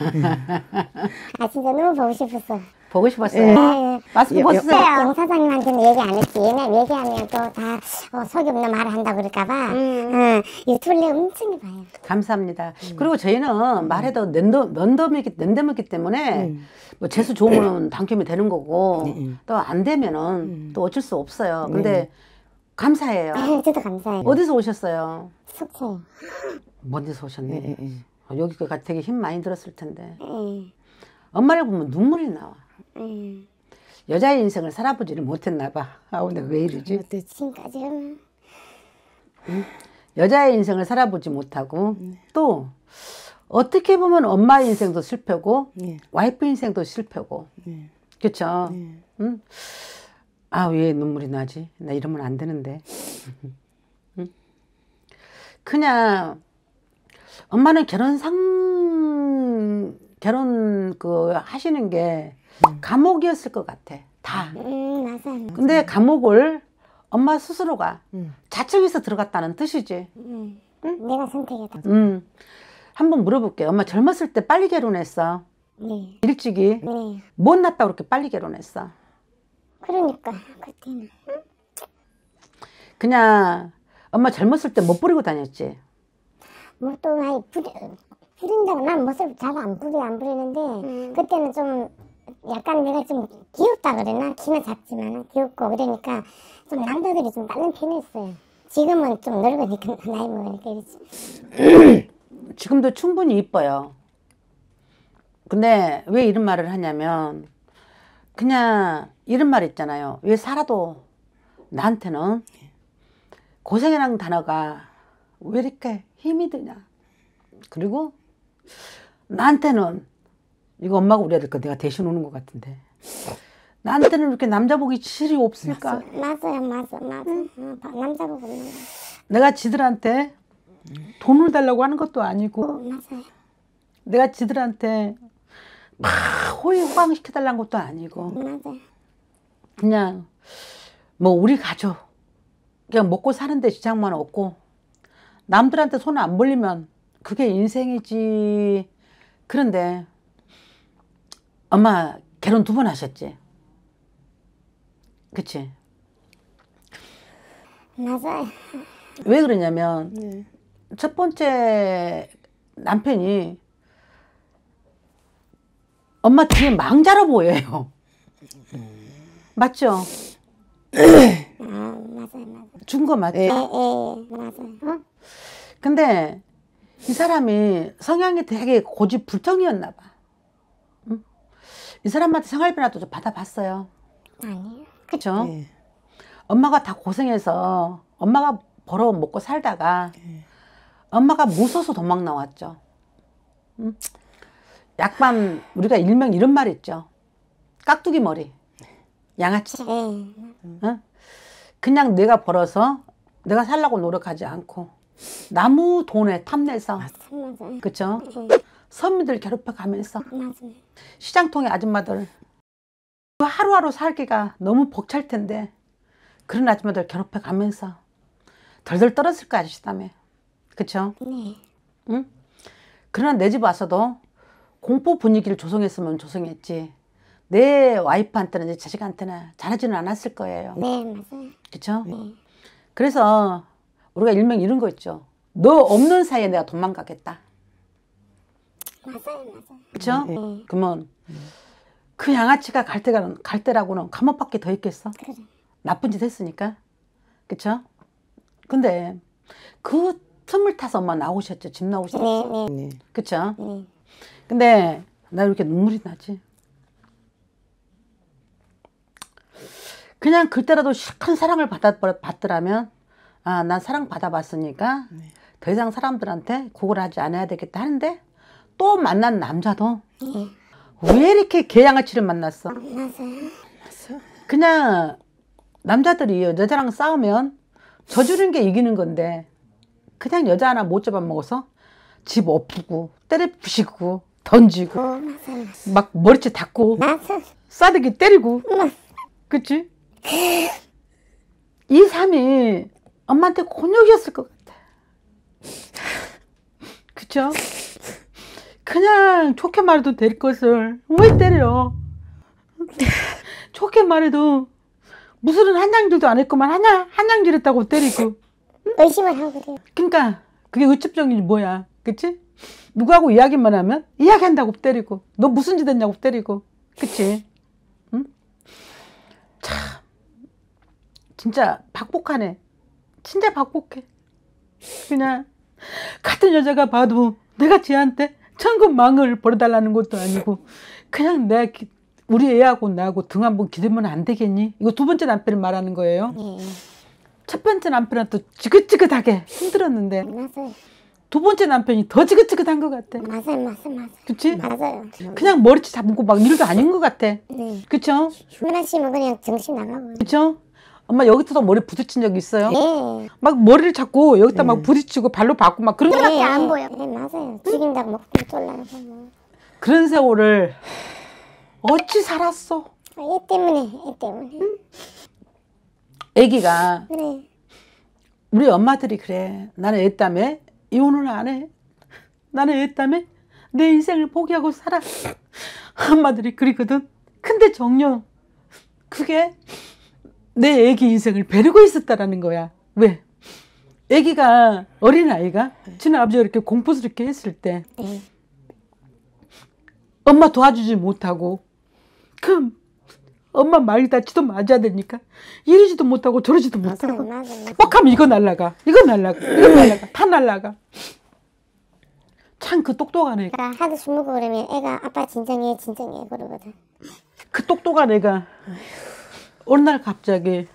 아 진짜 너무 보고 싶었어. 보고 싶었어요. 네. 예, 예, 예. 말씀 보세요. 영사장님한테는 얘기 안 했지. 얘네 얘기하면 또다 어, 속이 없는 말을 한다 고 그럴까봐 음. 어, 유튜브를 엄청 봐요. 감사합니다. 음. 그리고 저희는 음. 말해도 면담, 면담이기, 면담이기 때문에 음. 뭐 재수 좋으면 당첨이 되는 거고 음, 음. 또안 되면은 또 어쩔 수 없어요. 네. 근데 감사해요. 아, 저도 감사해요. 어디서 오셨어요? 속초요. 먼데서 오셨네. 음. 아, 여기가 되게 힘 많이 들었을 텐데 음. 엄마를 보면 눈물이 나와 음. 여자의 인생을 살아보지를 못했나 봐 아, 근데 왜 이러지? 아, 지금까지 응? 여자의 인생을 살아보지 못하고 네. 또 어떻게 보면 엄마 인생도 실패고 네. 와이프 인생도 실패고 네. 그렇죠? 응? 아왜 눈물이 나지? 나 이러면 안 되는데 응? 그냥 엄마는 결혼 상 결혼 그 하시는 게 음. 감옥이었을 것 같아. 다. 음, 맞아요. 근데 감옥을 엄마 스스로가 음. 자청해서 들어갔다는 뜻이지. 음. 응? 내가 선택했다. 음. 한번 물어볼게요. 엄마 젊었을 때 빨리 결혼했어. 네. 일찍이. 네. 못 났다 고 그렇게 빨리 결혼했어. 그러니까 그때는. 그냥 엄마 젊었을 때 못 버리고 다녔지. 뭐또 많이 부리, 부린다고 난 모습 잘안 부리 안 부리는데 음. 그때는 좀 약간 내가 좀 귀엽다 그랬나 키는 작지만 귀엽고 그러니까 좀 남자들이 좀 다른 편이었어요. 지금은 좀 늙으니까 나이 먹으니까 그렇지. 지금도 충분히 이뻐요. 근데 왜 이런 말을 하냐면 그냥 이런 말 있잖아요. 왜 살아도 나한테는 고생이라는 단어가 왜 이렇게 힘이 드냐. 그리고 나한테는 이거 엄마가 우리 아들 그 거 내가 대신 오는 것 같은데 나한테는 이렇게 남자 보기 실이 없을까? 맞아요, 맞아, 맞아. 응. 응, 어, 남자 보고 있는 거. 내가 지들한테 돈을 달라고 하는 것도 아니고 어, 맞아요. 내가 지들한테 막 호의 호강 시켜달라는 것도 아니고 맞아요. 그냥 뭐 우리 가족 그냥 먹고 사는데 지장만 없고 남들한테 손을안 벌리면 그게 인생이지. 그런데 엄마 결혼 두 번 하셨지? 그치? 맞아요. 왜 그러냐면 네. 첫 번째 남편이 엄마 뒤에 망자로 보여요. 맞죠? 준거 맞지? 예, 예, 맞아요. 근데 이 사람이 성향이 되게 고집불통이었나 봐. 응? 이 사람한테 생활비라도 좀 받아봤어요. 아니요. 그쵸? 예. 엄마가 다 고생해서 엄마가 벌어 먹고 살다가 예. 엄마가 무서워서 도망 나왔죠. 응? 약밤 우리가 일명 이런 말 있죠. 깍두기 머리. 네. 양아치. 응? 그냥 내가 벌어서 내가 살라고 노력하지 않고 나무 돈에 탐내서 아, 그쵸? 선미들 괴롭혀가면서 시장통에 아줌마들 그 하루하루 살기가 너무 벅찰 텐데 그런 아줌마들 괴롭혀가면서 덜덜 떨었을 거 아시다며 그쵸? 네. 응? 그러나 내 집 와서도 공포 분위기를 조성했으면 조성했지 내 와이프한테나 자식한테는 잘하지는 않았을 거예요. 네, 맞아요. 그쵸? 네. 그래서 우리가 일명 이런 거 있죠. 너 없는 사이에 내가 도망가겠다. 맞아요, 맞아요. 그쵸? 네. 그러면 그 양아치가 갈, 때가, 갈 때라고는 감옥밖에 더 있겠어? 그래. 나쁜 짓 했으니까. 그쵸? 근데 그 틈을 타서만 나오셨죠. 집 나오셨죠. 네, 네. 그쵸? 네. 근데 나 이렇게 눈물이 나지. 그냥 그때라도 실컷 사랑을 받더라면 아, 난 사랑 받아봤으니까 네. 더 이상 사람들한테 고걸 하지 않아야 되겠다 하는데 또 만난 남자도 네. 왜 이렇게 개양아치를 만났어? 만났어요. 그냥 남자들이 여자랑 싸우면 저주는 게 이기는 건데 그냥 여자 하나 못 잡아먹어서 집 엎고 때려 부시고 던지고 어, 막 머리채 닦고 싸대기 때리고 그치? 이 삶이 엄마한테 곤욕이었을 것 같아. 그쵸? 그냥 좋게 말해도 될 것을 왜 때려? 좋게 말해도 무술은 한양질도 안 했구만 한 한양질 했다고 때리고 의심을 하고 그요 그러니까 그게 의첩정이 뭐야 그치? 누구하고 이야기만 하면 이야기한다고 때리고 너 무슨 짓 했냐고 때리고 그치? 진짜 박복하네. 진짜 박복해. 그냥 같은 여자가 봐도 내가 쟤한테 천금망을 벌어달라는 것도 아니고 그냥 내 우리 애하고 나하고 등 한번 기대면 안 되겠니? 이거 두 번째 남편을 말하는 거예요. 네. 첫 번째 남편은 또 지긋지긋하게 힘들었는데 맞아요. 두 번째 남편이 더 지긋지긋한 것 같아. 맞아요, 맞아요, 맞아요. 그치? 맞아요. 그냥 머리채 잡고 막 일도 아닌 것 같아. 네. 그쵸? 유나 씨는 그냥 정신 나가고. 그쵸? 엄마 여기서 머리 부딪힌 적 있어요? 네. 막 머리를 잡고 여기다 네. 막 부딪히고 발로 박고 막 그런 거밖에 네. 안 보여. 네, 맞아요. 죽인다고 막 쫄라서 뭐. 그런 세월을 어찌 살았어? 아, 때문에, 얘 때문에. 응? 애기가 네. 우리 엄마들이 그래. 나는 애 땀에 이혼을 안 해. 나는 애 땀에 내 인생을 포기하고 살아. 엄마들이 그리거든. 근데 정녕 그게 내 애기 인생을 베르고 있었다라는 거야. 왜? 애기가 어린 아이가 친아버지 이렇게 공포스럽게 했을 때 네. 엄마 도와주지 못하고 그럼 엄마 말 다치도 맞아야 되니까 이러지도 못하고 저러지도 못하고 맞하면 이거 날라가 이거 날라가 이거 날라가 다 날라가 참 그 똑똑한 애가 아, 하도 술 먹고 그러면 애가 아빠 진정해 진정해 그러거든 그 똑똑한 애가 어느 날 갑자기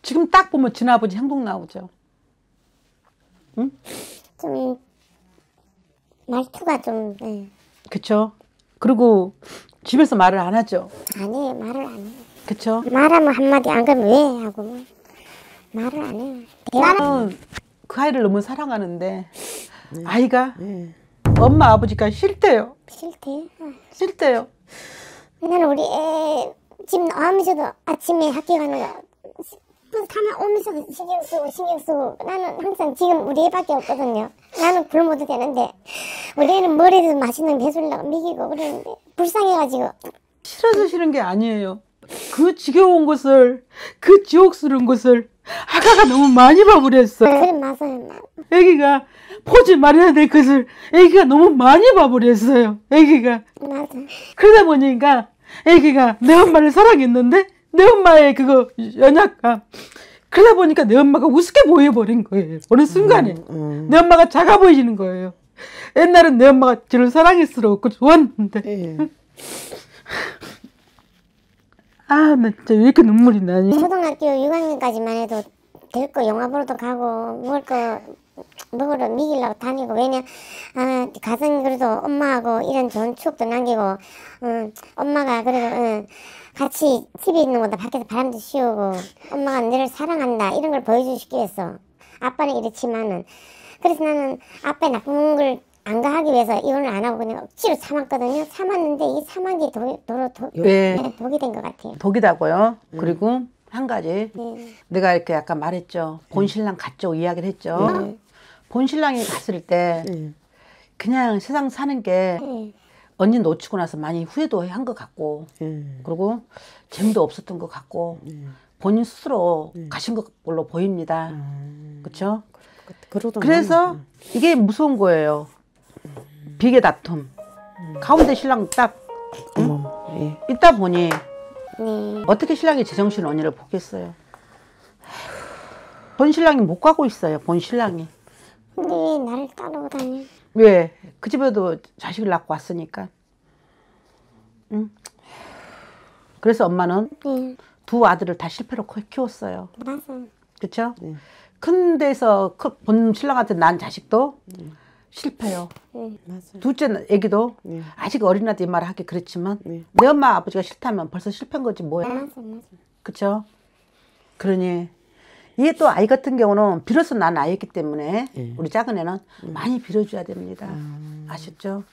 지금 딱 보면 지나버지 행동 나오죠. 응? 좀 말투가 좀. 네. 그쵸. 그리고 집에서 말을 안 하죠. 아니 말을 안 해. 그쵸. 말하면 한마디 안 그러면 왜 하고 뭐. 말을 안 해. 대는그 아이를 너무 사랑하는데 네. 아이가 네. 엄마 아버지가 싫대요. 싫대. 싫대요. 맨날 어. 우리 애 지금 아무서도 아침에 학교 가는 거 버스 뭐 타면 오면서도 신경 쓰고 신경 쓰고 나는 항상 지금 우리 애밖에 없거든요. 나는 굶어도 되는데 우리 애는 머리도 맛있는 배술주려고 먹이고 그러는데 불쌍해가지고 싫어서 싫은 게 아니에요. 그 지겨운 것을 그 지옥스러운 것을 아가가 너무 많이 봐버렸어. 그래 맞아요. 애기가 포즈 말해야될 것을 애기가 너무 많이 봐버렸어요. 애기가. 맞아. 그러다 보니까 애기가 내 엄마를 사랑했는데 내 엄마의 그거 연약함 그러다 보니까 내 엄마가 우습게 보여버린 거예요. 어느 순간에 음, 음. 내 엄마가 작아 보이는 거예요. 옛날엔 내 엄마가 저를 사랑했스럽고 좋았는데 예. 아, 나 진짜 왜 이렇게 눈물이 나니? 초등학교 6학년까지만 해도 될 거 영화 보러도 가고 먹거 먹으러 미길라고 다니고 왜냐 아 가슴 그래도 엄마하고 이런 좋은 추억도 남기고 음, 엄마가 그래도 음, 같이 집에 있는 거다 밖에서 바람도 씌우고 엄마가 너를 사랑한다 이런 걸 보여주시기 위해서 아빠는 이렇지만은 그래서 나는 아빠의 나쁜 걸 안 가하기 위해서 이혼을 안 하고 그냥 억지로 참았거든요. 참았는데 이 참은 게 도, 도로 도, 예. 예 독이 된것 같아요. 독이다고요. 음. 그리고 한 가지 네. 내가 이렇게 약간 말했죠. 본 신랑 가쪽 이야기를 했죠. 네. 본 신랑이 갔을 때 예. 그냥 세상 사는 게 예. 언니 놓치고 나서 많이 후회도 한 것 같고 예. 그리고 재미도 없었던 것 같고 본인 스스로 가신 걸로 보입니다. 음. 그렇죠? 그래서 음. 이게 무서운 거예요. 비계 다툼. 음. 가운데 신랑 딱 응? 네. 있다 보니 네. 어떻게 신랑이 제정신 언니를 보겠어요. 본 신랑이 못 가고 있어요. 본 신랑이. 네 나를 따르고 다니. 왜? 그 집에도 자식을 낳고 왔으니까. 응. 그래서 엄마는 네. 두 아들을 다 실패로 키웠어요. 맞아요. 그렇죠? 네. 큰 데서 본 신랑한테 난 자식도 네. 실패요. 네. 맞아요. 둘째 애기도 네. 아직 어린아이 말을 하기 그렇지만 네. 내 엄마 아버지가 싫다면 벌써 실패한 거지 뭐야. 맞아요. 맞아요. 그렇죠? 그러니 이게 또 아이 같은 경우는 비로소 난 아이였기 때문에 예. 우리 작은 애는 음. 많이 빌어줘야 됩니다. 음. 아셨죠?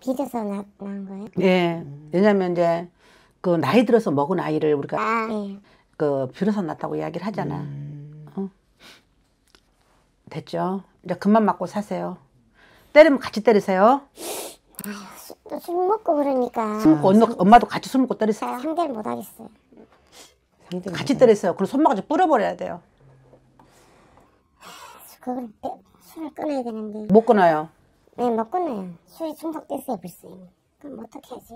빚어서 나, 난 거예요? 예. 왜냐면 이제 그 나이 들어서 먹은 아이를 우리가 아, 예. 그 비로소 낳았다고 이야기를 하잖아. 음. 어? 됐죠? 이제 그만 맞고 사세요. 때리면 같이 때리세요. 아휴, 술, 술 먹고 그러니까. 술 먹고 아, 엄마, 도 같이 술 먹고 때리세요. 아, 상대를 못 하겠어요. 같이 때렸어요. 그리고 손마가지 뿌려버려야 돼요. 그걸 빼, 술을 끊어야 되는데 못 끊어요. 네, 못 끊어요. 술이 중독됐어요, 벌써. 이미. 그럼 어떻게 하지?